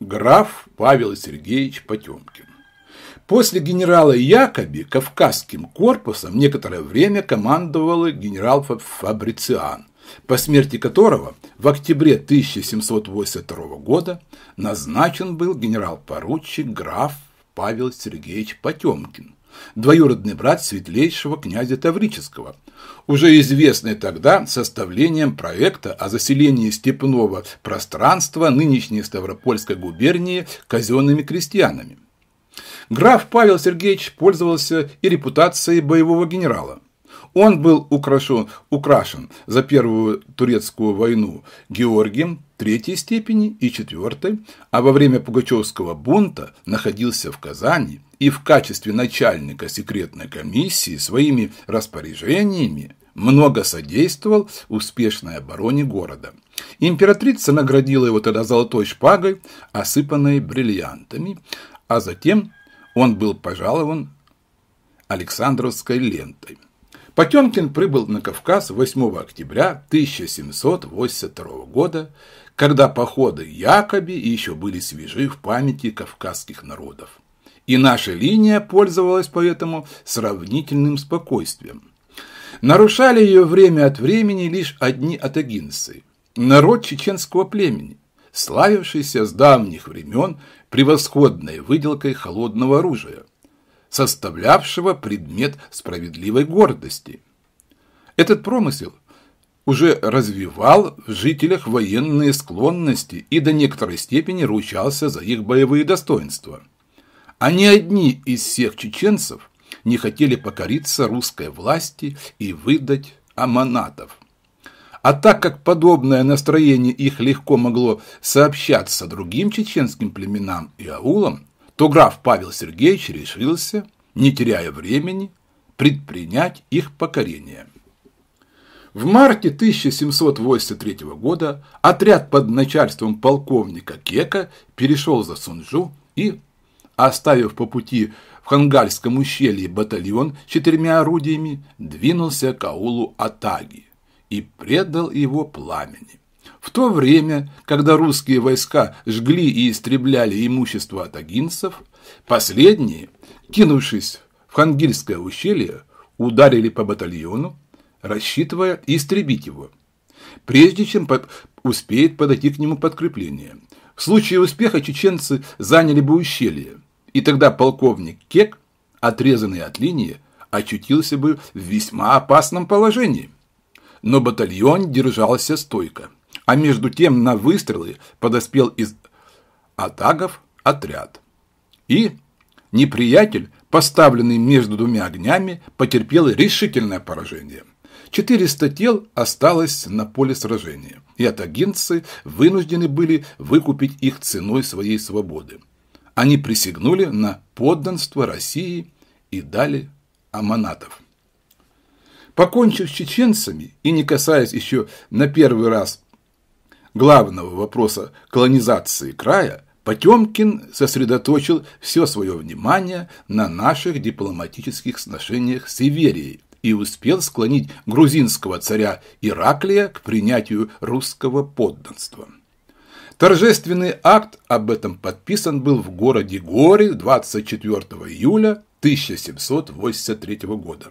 граф Павел Сергеевич Потемкин. После генерала Якоби Кавказским корпусом некоторое время командовал генерал Фабрициан, по смерти которого в октябре 1782 года назначен был генерал-поручик граф Павел Сергеевич Потемкин, двоюродный брат светлейшего князя Таврического, уже известный тогда составлением проекта о заселении степного пространства нынешней Ставропольской губернии казенными крестьянами. Граф Павел Сергеевич пользовался и репутацией боевого генерала. Он был украшен, украшен за Первую Турецкую войну Георгием третьей степени и четвертой, а во время Пугачевского бунта находился в Казани – и в качестве начальника секретной комиссии своими распоряжениями много содействовал успешной обороне города. Императрица наградила его тогда золотой шпагой, осыпанной бриллиантами, а затем он был пожалован Александровской лентой. Потемкин прибыл на Кавказ 8 октября 1782 года, когда походы Якоби еще были свежи в памяти кавказских народов и наша линия пользовалась поэтому сравнительным спокойствием. Нарушали ее время от времени лишь одни атагинцы, народ чеченского племени, славившийся с давних времен превосходной выделкой холодного оружия, составлявшего предмет справедливой гордости. Этот промысел уже развивал в жителях военные склонности и до некоторой степени ручался за их боевые достоинства – они одни из всех чеченцев не хотели покориться русской власти и выдать аманатов. А так как подобное настроение их легко могло сообщаться другим чеченским племенам и аулам, то граф Павел Сергеевич решился, не теряя времени, предпринять их покорение. В марте 1783 года отряд под начальством полковника Кека перешел за Сунжу и оставив по пути в Хангальском ущелье батальон четырьмя орудиями, двинулся к аулу Атаги и предал его пламени. В то время, когда русские войска жгли и истребляли имущество атагинцев, последние, кинувшись в Хангильское ущелье, ударили по батальону, рассчитывая истребить его, прежде чем успеет подойти к нему подкрепление. В случае успеха чеченцы заняли бы ущелье, и тогда полковник Кек, отрезанный от линии, очутился бы в весьма опасном положении. Но батальон держался стойко, а между тем на выстрелы подоспел из атагов отряд. И неприятель, поставленный между двумя огнями, потерпел решительное поражение. 400 тел осталось на поле сражения, и атагинцы вынуждены были выкупить их ценой своей свободы. Они присягнули на подданство России и дали аманатов. Покончив с чеченцами и не касаясь еще на первый раз главного вопроса колонизации края, Потемкин сосредоточил все свое внимание на наших дипломатических отношениях с Иверией и успел склонить грузинского царя Ираклия к принятию русского подданства. Торжественный акт об этом подписан был в городе Горе 24 июля 1783 года.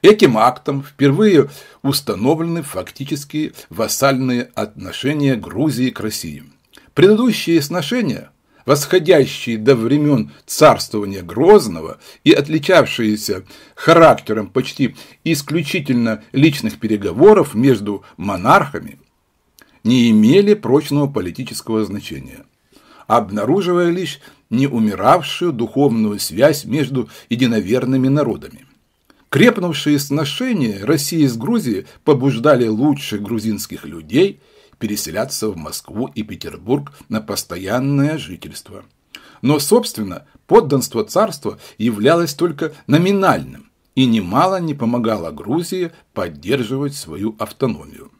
Этим актом впервые установлены фактически вассальные отношения Грузии к России. Предыдущие сношения, восходящие до времен царствования Грозного и отличавшиеся характером почти исключительно личных переговоров между монархами, не имели прочного политического значения, обнаруживая лишь неумиравшую духовную связь между единоверными народами. Крепнувшие сношения России с Грузией побуждали лучших грузинских людей переселяться в Москву и Петербург на постоянное жительство. Но, собственно, подданство царства являлось только номинальным и немало не помогало Грузии поддерживать свою автономию.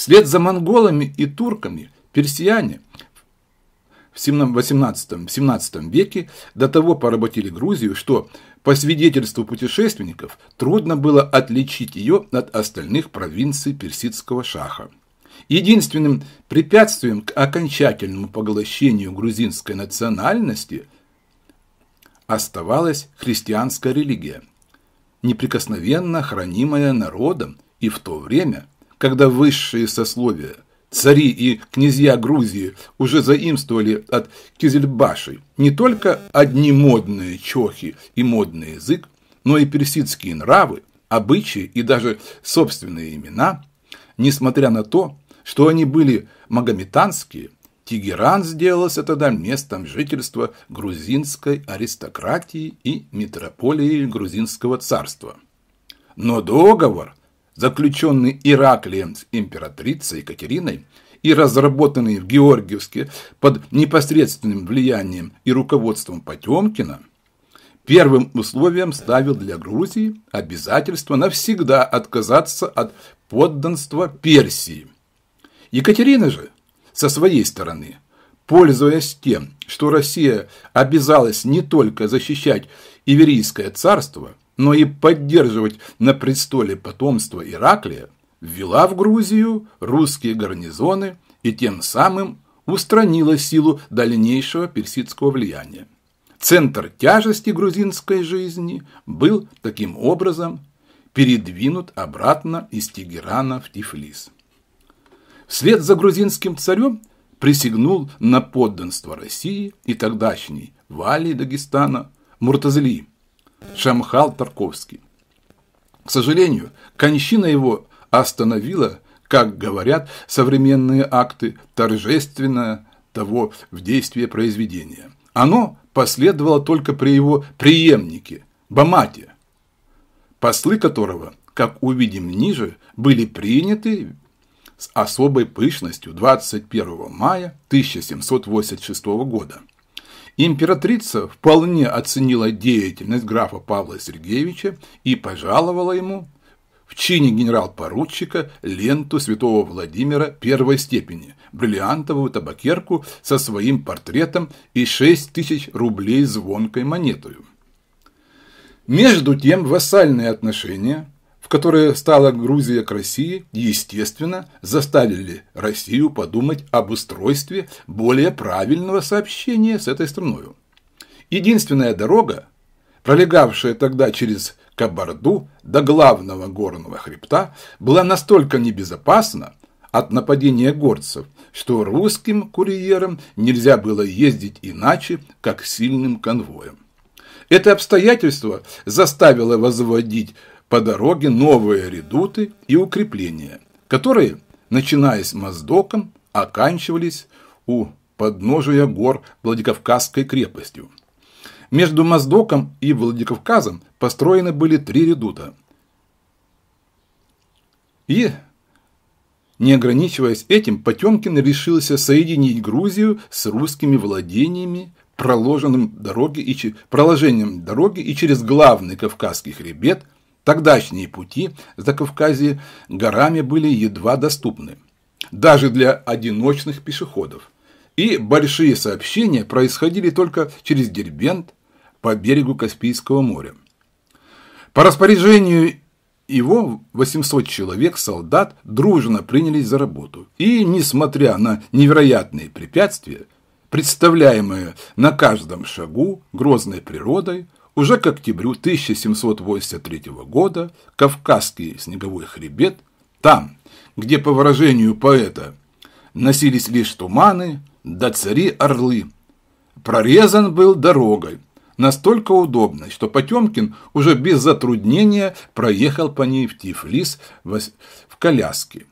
Вслед за монголами и турками персияне в 18-17 веке до того поработили Грузию, что, по свидетельству путешественников, трудно было отличить ее от остальных провинций персидского шаха. Единственным препятствием к окончательному поглощению грузинской национальности оставалась христианская религия, неприкосновенно хранимая народом и в то время – когда высшие сословия, цари и князья Грузии уже заимствовали от Кизельбаши не только одни модные чохи и модный язык, но и персидские нравы, обычаи и даже собственные имена, несмотря на то, что они были магометанские, Тегеран сделался тогда местом жительства грузинской аристократии и метрополии грузинского царства. Но договор – заключенный Ираклием с императрицей Екатериной и разработанный в Георгиевске под непосредственным влиянием и руководством Потемкина, первым условием ставил для Грузии обязательство навсегда отказаться от подданства Персии. Екатерина же, со своей стороны, пользуясь тем, что Россия обязалась не только защищать Иверийское царство – но и поддерживать на престоле потомство Ираклия, ввела в Грузию русские гарнизоны и тем самым устранила силу дальнейшего персидского влияния. Центр тяжести грузинской жизни был таким образом передвинут обратно из Тегерана в Тифлис. Вслед за грузинским царем присягнул на подданство России и тогдашней Вали Дагестана Муртазли Шамхал Тарковский. К сожалению, кончина его остановила, как говорят современные акты, торжественно того в действии произведения. Оно последовало только при его преемнике Бамате, послы которого, как увидим ниже, были приняты с особой пышностью 21 мая 1786 года. Императрица вполне оценила деятельность графа Павла Сергеевича и пожаловала ему в чине генерал-поручика ленту святого Владимира первой степени, бриллиантовую табакерку со своим портретом и 6 тысяч рублей звонкой монетою. Между тем вассальные отношения – которые стала Грузия к России, естественно, заставили Россию подумать об устройстве более правильного сообщения с этой страной. Единственная дорога, пролегавшая тогда через Кабарду до главного горного хребта, была настолько небезопасна от нападения горцев, что русским курьерам нельзя было ездить иначе, как сильным конвоем. Это обстоятельство заставило возводить по дороге новые редуты и укрепления, которые, начиная с Моздоком, оканчивались у подножия гор Владикавказской крепостью. Между Моздоком и Владикавказом построены были три редута. И, не ограничиваясь этим, Потемкин решился соединить Грузию с русскими владениями проложенным дороги и, проложением дороги и через главный Кавказский хребет – Тогдашние пути за Кавказе горами были едва доступны, даже для одиночных пешеходов, и большие сообщения происходили только через Дербент по берегу Каспийского моря. По распоряжению его 800 человек, солдат, дружно принялись за работу. И, несмотря на невероятные препятствия, представляемые на каждом шагу грозной природой, уже к октябрю 1783 года Кавказский снеговой хребет, там, где, по выражению поэта, носились лишь туманы, да цари орлы, прорезан был дорогой, настолько удобной, что Потемкин уже без затруднения проехал по ней в Тифлис в коляске.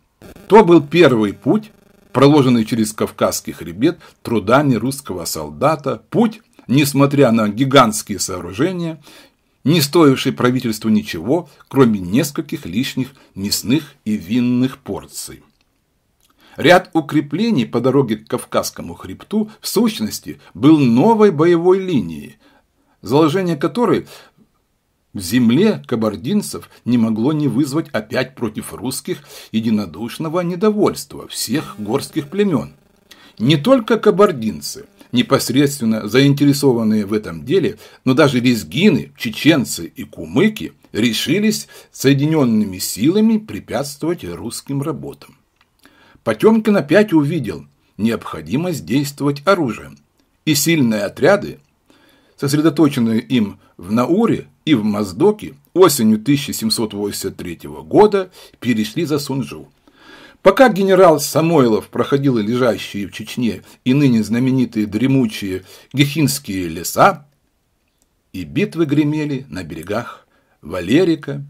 То был первый путь, проложенный через Кавказский хребет трудами русского солдата, путь, несмотря на гигантские сооружения, не стоившие правительству ничего, кроме нескольких лишних мясных и винных порций. Ряд укреплений по дороге к Кавказскому хребту в сущности был новой боевой линией, заложение которой в земле кабардинцев не могло не вызвать опять против русских единодушного недовольства всех горских племен. Не только кабардинцы – непосредственно заинтересованные в этом деле, но даже лезгины, чеченцы и кумыки решились соединенными силами препятствовать русским работам. Потемкин опять увидел необходимость действовать оружием, и сильные отряды, сосредоточенные им в Науре и в Моздоке, осенью 1783 года перешли за Сунжу Пока генерал Самойлов проходил лежащие в Чечне и ныне знаменитые дремучие Гехинские леса, и битвы гремели на берегах Валерика,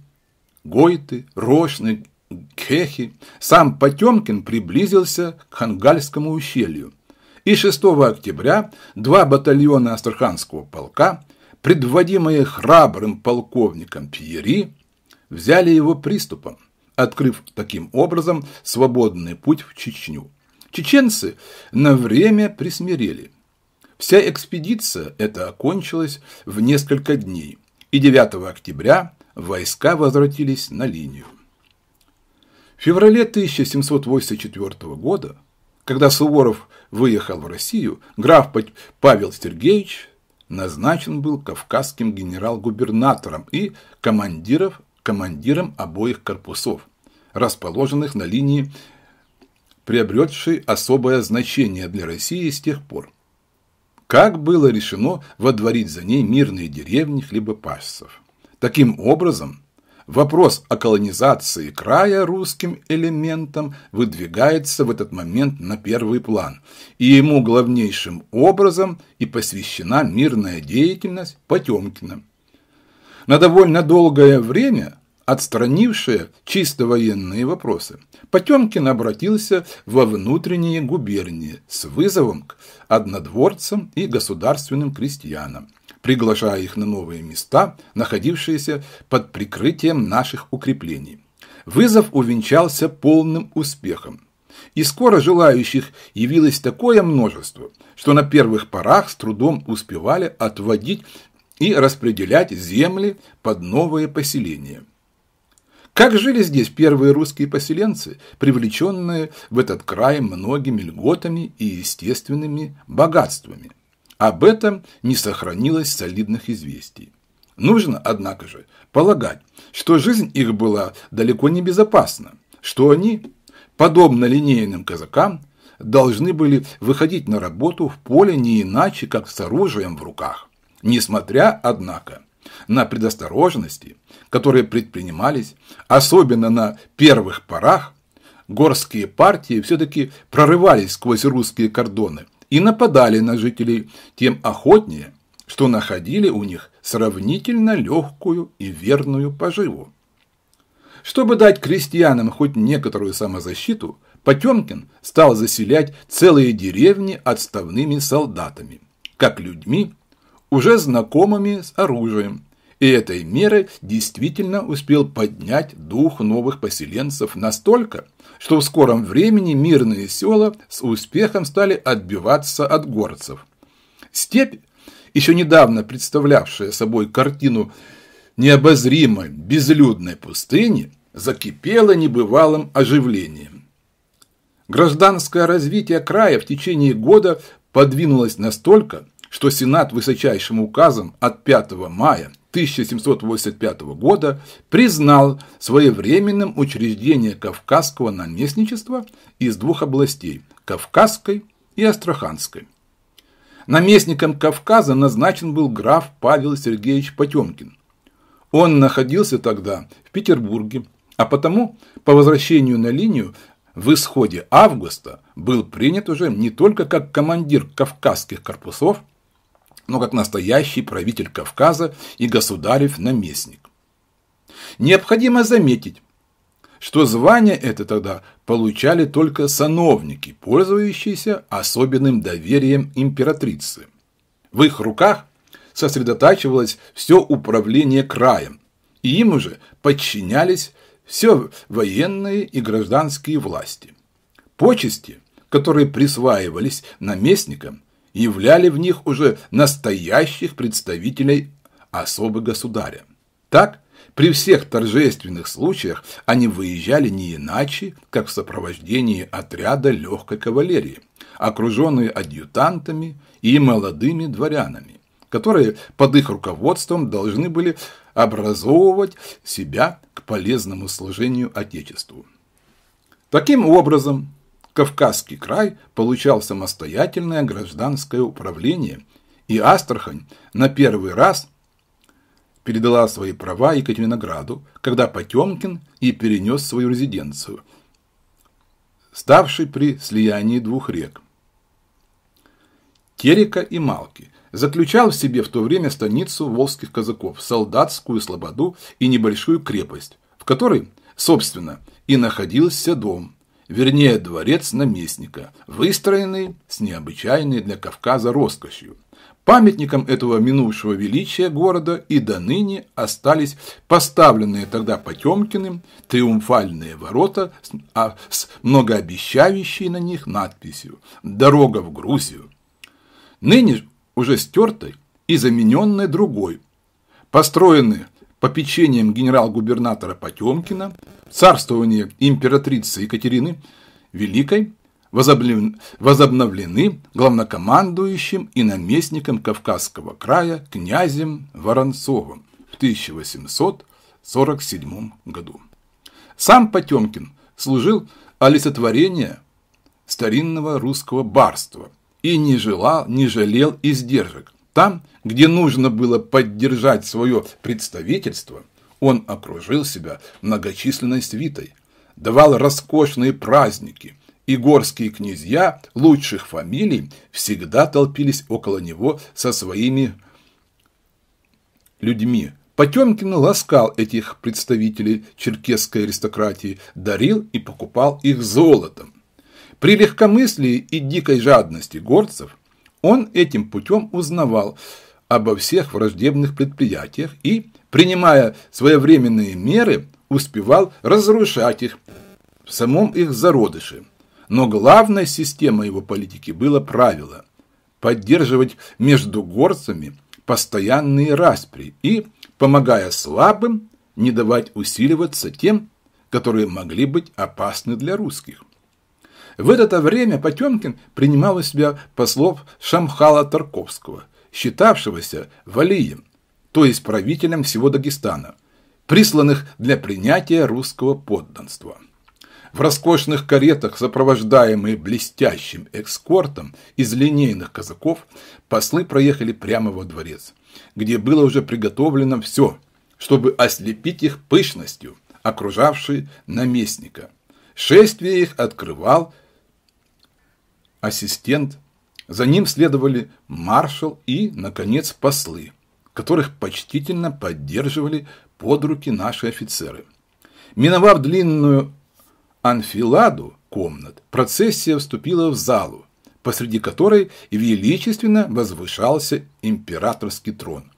Гойты, Рошны, Кехи, сам Потемкин приблизился к Хангальскому ущелью, и 6 октября два батальона Астраханского полка, предводимые храбрым полковником Пьери, взяли его приступом открыв таким образом свободный путь в Чечню. Чеченцы на время присмирели. Вся экспедиция это окончилась в несколько дней, и 9 октября войска возвратились на линию. В феврале 1784 года, когда Суворов выехал в Россию, граф Павел Сергеевич назначен был кавказским генерал-губернатором и командиров, командиром обоих корпусов расположенных на линии, приобретшей особое значение для России с тех пор. Как было решено водворить за ней мирные деревни хлебопашцев. Таким образом, вопрос о колонизации края русским элементом выдвигается в этот момент на первый план, и ему главнейшим образом и посвящена мирная деятельность Потемкина. На довольно долгое время отстранившее чисто военные вопросы. Потемкин обратился во внутренние губернии с вызовом к однодворцам и государственным крестьянам, приглашая их на новые места, находившиеся под прикрытием наших укреплений. Вызов увенчался полным успехом. И скоро желающих явилось такое множество, что на первых порах с трудом успевали отводить и распределять земли под новые поселения. Как жили здесь первые русские поселенцы, привлеченные в этот край многими льготами и естественными богатствами? Об этом не сохранилось солидных известий. Нужно, однако же, полагать, что жизнь их была далеко не безопасна, что они, подобно линейным казакам, должны были выходить на работу в поле не иначе, как с оружием в руках. Несмотря, однако, на предосторожности, которые предпринимались, особенно на первых порах, горские партии все-таки прорывались сквозь русские кордоны и нападали на жителей тем охотнее, что находили у них сравнительно легкую и верную поживу. Чтобы дать крестьянам хоть некоторую самозащиту, Потемкин стал заселять целые деревни отставными солдатами, как людьми, уже знакомыми с оружием, и этой мерой действительно успел поднять дух новых поселенцев настолько, что в скором времени мирные села с успехом стали отбиваться от горцев. Степь, еще недавно представлявшая собой картину необозримой безлюдной пустыни, закипела небывалым оживлением. Гражданское развитие края в течение года подвинулось настолько, что Сенат высочайшим указом от 5 мая 1785 года признал своевременным учреждение Кавказского наместничества из двух областей – Кавказской и Астраханской. Наместником Кавказа назначен был граф Павел Сергеевич Потемкин. Он находился тогда в Петербурге, а потому по возвращению на линию в исходе августа был принят уже не только как командир кавказских корпусов – но как настоящий правитель Кавказа и государев-наместник. Необходимо заметить, что звание это тогда получали только сановники, пользующиеся особенным доверием императрицы. В их руках сосредотачивалось все управление краем, и им уже подчинялись все военные и гражданские власти. Почести, которые присваивались наместникам, являли в них уже настоящих представителей особы государя. Так, при всех торжественных случаях они выезжали не иначе, как в сопровождении отряда легкой кавалерии, окруженные адъютантами и молодыми дворянами, которые под их руководством должны были образовывать себя к полезному служению Отечеству. Таким образом, Кавказский край получал самостоятельное гражданское управление, и Астрахань на первый раз передала свои права Екатеринограду, когда Потемкин и перенес свою резиденцию, ставший при слиянии двух рек – Терека и Малки – заключал в себе в то время станицу волжских казаков, солдатскую слободу и небольшую крепость, в которой, собственно, и находился дом, вернее дворец наместника, выстроенный с необычайной для Кавказа роскошью. Памятником этого минувшего величия города и до ныне остались поставленные тогда Потемкиным триумфальные ворота с а, многообещающей на них надписью «Дорога в Грузию». Ныне уже стертой и замененной другой, построенной попечением генерал-губернатора Потемкина, царствование императрицы Екатерины Великой возобновлены главнокомандующим и наместником Кавказского края князем Воронцовым в 1847 году. Сам Потемкин служил олицетворение старинного русского барства и не, желал, не жалел издержек, там, где нужно было поддержать свое представительство, он окружил себя многочисленной свитой, давал роскошные праздники, и горские князья лучших фамилий всегда толпились около него со своими людьми. Потемкин ласкал этих представителей черкесской аристократии, дарил и покупал их золотом. При легкомыслии и дикой жадности горцев – он этим путем узнавал обо всех враждебных предприятиях и, принимая своевременные меры, успевал разрушать их в самом их зародыше. Но главной системой его политики было правило – поддерживать между горцами постоянные распри и, помогая слабым, не давать усиливаться тем, которые могли быть опасны для русских. В это время Потемкин принимал из себя послов Шамхала Тарковского, считавшегося валием, то есть правителем всего Дагестана, присланных для принятия русского подданства. В роскошных каретах, сопровождаемые блестящим экскортом из линейных казаков, послы проехали прямо во дворец, где было уже приготовлено все, чтобы ослепить их пышностью, окружавшей наместника. Шествие их открывал ассистент, за ним следовали маршал и, наконец, послы, которых почтительно поддерживали под руки наши офицеры. Миновав длинную анфиладу комнат, процессия вступила в залу, посреди которой величественно возвышался императорский трон.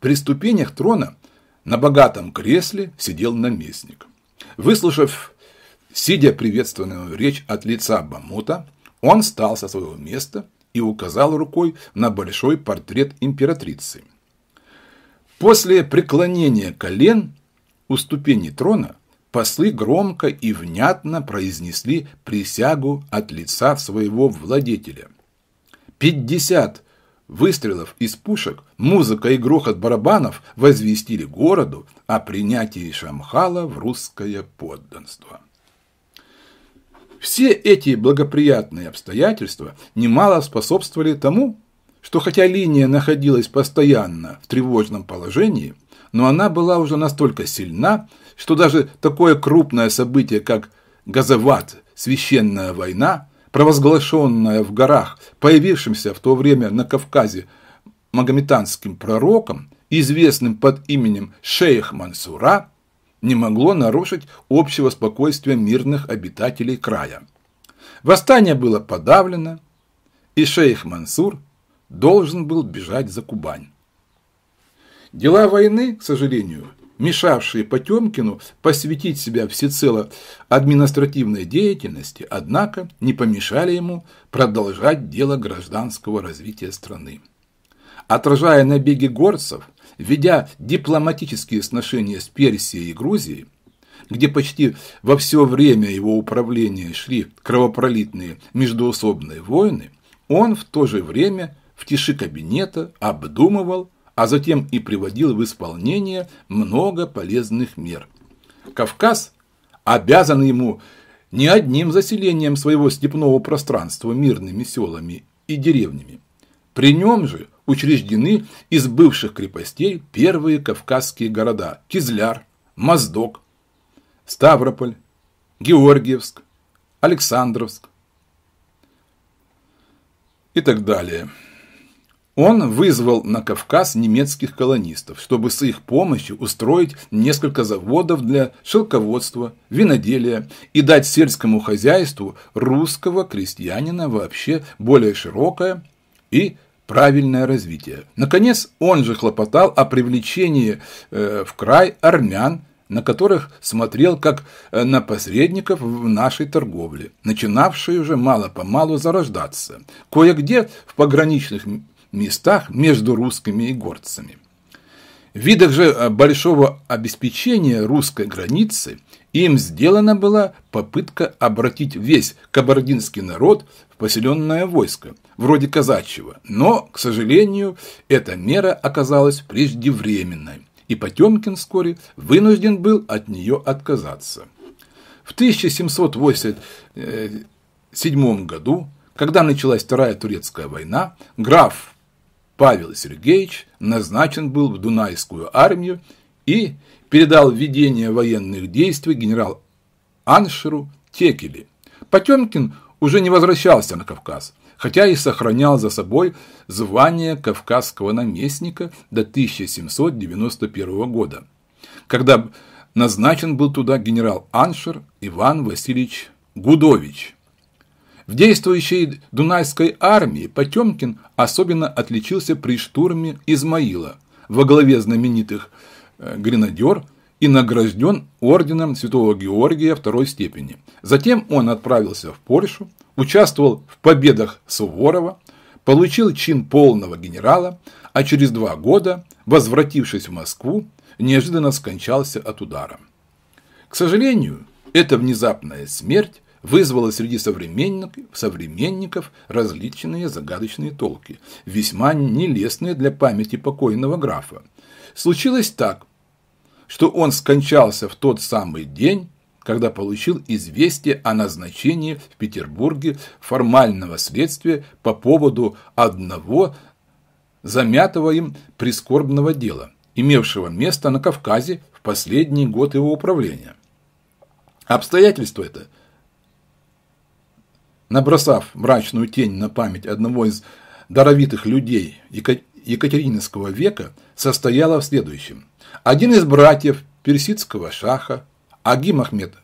При ступенях трона на богатом кресле сидел наместник. Выслушав, сидя приветственную речь от лица Бамута, он встал со своего места и указал рукой на большой портрет императрицы. После преклонения колен у ступени трона послы громко и внятно произнесли присягу от лица своего владетеля. Пятьдесят выстрелов из пушек, музыка и грохот барабанов возвестили городу о принятии Шамхала в русское подданство. Все эти благоприятные обстоятельства немало способствовали тому, что хотя линия находилась постоянно в тревожном положении, но она была уже настолько сильна, что даже такое крупное событие, как Газоват, священная война, провозглашенная в горах, появившимся в то время на Кавказе магометанским пророком, известным под именем шейх Мансура, не могло нарушить общего спокойствия мирных обитателей края. Восстание было подавлено, и шейх Мансур должен был бежать за Кубань. Дела войны, к сожалению, мешавшие Потемкину посвятить себя всецело административной деятельности, однако не помешали ему продолжать дело гражданского развития страны. Отражая набеги горцев, ведя дипломатические сношения с Персией и Грузией, где почти во все время его управления шли кровопролитные междуусобные войны, он в то же время в тиши кабинета обдумывал, а затем и приводил в исполнение много полезных мер. Кавказ обязан ему не одним заселением своего степного пространства мирными селами и деревнями, при нем же учреждены из бывших крепостей первые кавказские города – Кизляр, Моздок, Ставрополь, Георгиевск, Александровск и так далее. Он вызвал на Кавказ немецких колонистов, чтобы с их помощью устроить несколько заводов для шелководства, виноделия и дать сельскому хозяйству русского крестьянина вообще более широкое и правильное развитие. Наконец, он же хлопотал о привлечении э, в край армян, на которых смотрел как э, на посредников в нашей торговле, начинавшей уже мало-помалу зарождаться, кое-где в пограничных местах между русскими и горцами. В видах же э, большого обеспечения русской границы – им сделана была попытка обратить весь кабардинский народ в поселенное войско, вроде казачьего, но, к сожалению, эта мера оказалась преждевременной, и Потемкин вскоре вынужден был от нее отказаться. В 1787 году, когда началась Вторая Турецкая война, граф Павел Сергеевич назначен был в Дунайскую армию и передал ведение военных действий генерал Аншеру Текели. Потемкин уже не возвращался на Кавказ, хотя и сохранял за собой звание кавказского наместника до 1791 года, когда назначен был туда генерал Аншер Иван Васильевич Гудович. В действующей Дунайской армии Потемкин особенно отличился при штурме Измаила во главе знаменитых Э, гренадер и награжден орденом Святого Георгия второй степени. Затем он отправился в Польшу, участвовал в победах Суворова, получил чин полного генерала, а через два года, возвратившись в Москву, неожиданно скончался от удара. К сожалению, эта внезапная смерть вызвала среди современников, современников различные загадочные толки, весьма нелестные для памяти покойного графа. Случилось так, что он скончался в тот самый день, когда получил известие о назначении в Петербурге формального следствия по поводу одного замятого им прискорбного дела, имевшего место на Кавказе в последний год его управления. Обстоятельство это, набросав мрачную тень на память одного из даровитых людей Екатерины, Екатерининского века состояла в следующем. Один из братьев персидского шаха Аги Махмед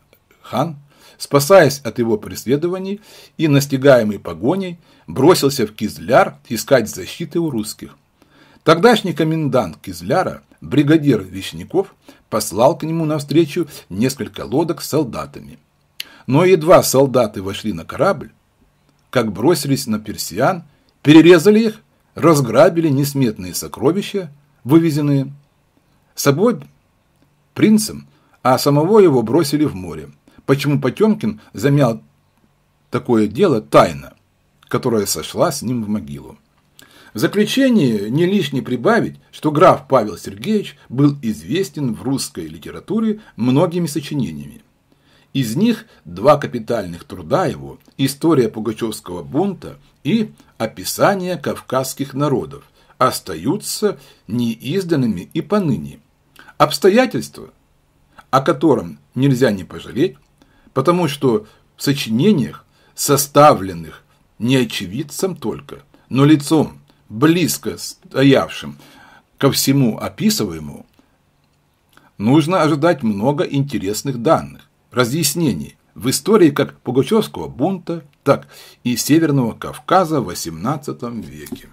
хан, спасаясь от его преследований и настигаемой погоней, бросился в Кизляр искать защиты у русских. Тогдашний комендант Кизляра, бригадир Вишняков, послал к нему навстречу несколько лодок с солдатами. Но едва солдаты вошли на корабль, как бросились на персиан, перерезали их разграбили несметные сокровища, вывезенные с собой принцем, а самого его бросили в море. Почему Потемкин замял такое дело тайно, которое сошла с ним в могилу. В заключение не лишне прибавить, что граф Павел Сергеевич был известен в русской литературе многими сочинениями. Из них два капитальных труда его «История Пугачевского бунта» и описания кавказских народов остаются неизданными и поныне. Обстоятельства, о котором нельзя не пожалеть, потому что в сочинениях, составленных не очевидцем только, но лицом, близко стоявшим ко всему описываемому, нужно ожидать много интересных данных, разъяснений, в истории как Пугачевского бунта, так и Северного Кавказа в XVIII веке.